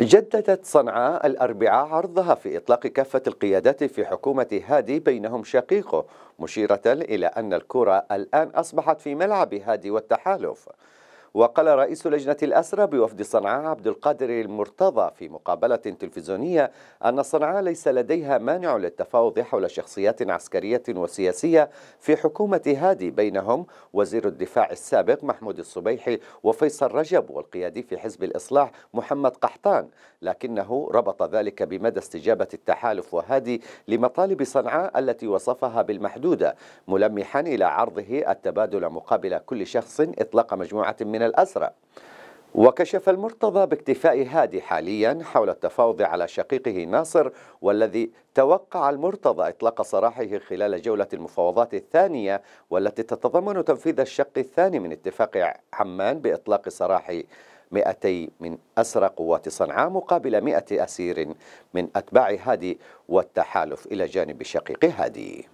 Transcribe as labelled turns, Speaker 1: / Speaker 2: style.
Speaker 1: جددت صنعاء الأربعاء عرضها في إطلاق كافة القيادات في حكومة هادي بينهم شقيقه مشيرة إلى أن الكرة الآن أصبحت في ملعب هادي والتحالف وقال رئيس لجنة الأسرى بوفد صنعاء عبد القادر المرتضى في مقابلة تلفزيونية أن صنعاء ليس لديها مانع للتفاوض حول شخصيات عسكرية وسياسية في حكومة هادي بينهم وزير الدفاع السابق محمود الصبيحي وفيصل رجب والقيادي في حزب الإصلاح محمد قحطان لكنه ربط ذلك بمدى استجابة التحالف وهادي لمطالب صنعاء التي وصفها بالمحدودة ملمحا إلى عرضه التبادل مقابل كل شخص إطلاق مجموعة من الأسرى وكشف المرتضى باكتفاء هادي حاليا حول التفاوض على شقيقه ناصر والذي توقع المرتضى إطلاق سراحه خلال جولة المفاوضات الثانية والتي تتضمن تنفيذ الشق الثاني من اتفاق عمان بإطلاق سراح 200 من أسرى قوات صنعاء مقابل 100 أسير من أتباع هادي والتحالف إلى جانب شقيق هادي